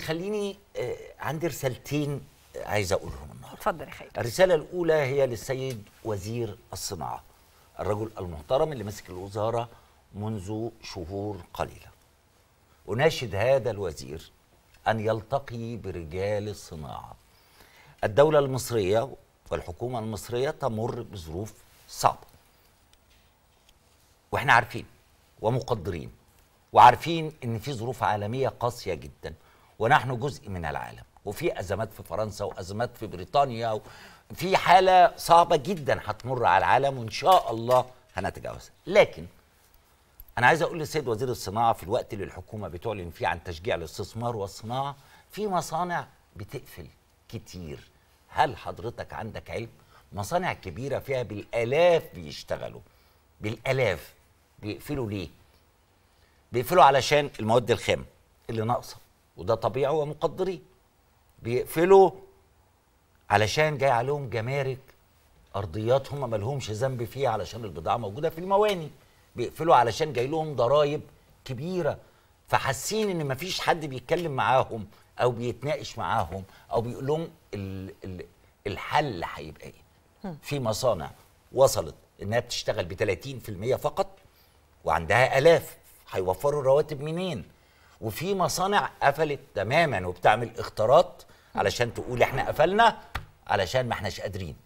خليني آه، عندي رسالتين آه، عايز اقولهم النهارده اتفضل يا خير الرساله الاولى هي للسيد وزير الصناعه الرجل المحترم اللي ماسك الوزاره منذ شهور قليله اناشد هذا الوزير ان يلتقي برجال الصناعه الدوله المصريه والحكومه المصريه تمر بظروف صعبه واحنا عارفين ومقدرين وعارفين ان في ظروف عالميه قاسيه جدا ونحن جزء من العالم وفي ازمات في فرنسا وازمات في بريطانيا في حاله صعبه جدا هتمر على العالم وان شاء الله هنتجاوزها لكن انا عايز اقول للسيد وزير الصناعه في الوقت اللي الحكومه بتعلن فيه عن تشجيع الاستثمار والصناعه في مصانع بتقفل كتير هل حضرتك عندك علم مصانع كبيره فيها بالالاف بيشتغلوا بالالاف بيقفلوا ليه بيقفلوا علشان المواد الخام اللي ناقصه وده طبيعي ومقدرين بيقفلوا علشان جاي عليهم جمارك ارضيات هم مالهمش ذنب فيها علشان البضاعه موجوده في المواني بيقفلوا علشان جاي لهم ضرايب كبيره فحاسين ان مفيش حد بيتكلم معاهم او بيتناقش معاهم او بيقول لهم ال ال الحل هيبقى ايه في مصانع وصلت انها بتشتغل ب 30% فقط وعندها الاف هيوفروا الرواتب منين وفي مصانع قفلت تماما وبتعمل اختراط علشان تقول احنا قفلنا علشان ما احناش قادرين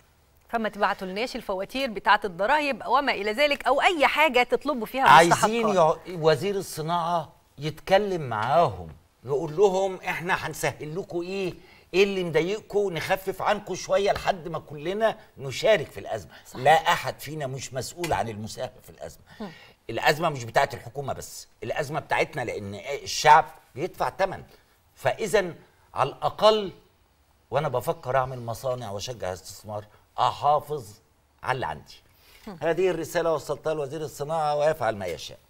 فما تبعتوا لناش الفواتير بتاعه الضرايب وما الى ذلك او اي حاجه تطلبوا فيها عايزين يع... وزير الصناعه يتكلم معاهم يقول لهم احنا هنسهل لكم ايه ايه اللي مضايقكم نخفف عنكم شويه لحد ما كلنا نشارك في الازمه صحيح. لا احد فينا مش مسؤول عن المساهمه في الازمه الازمه مش بتاعه الحكومه بس الازمه بتاعتنا لان الشعب بيدفع ثمن فاذا على الاقل وانا بفكر اعمل مصانع واشجع استثمار احافظ على اللي عندي هذه الرساله وصلتها لوزير الصناعه ويفعل ما يشاء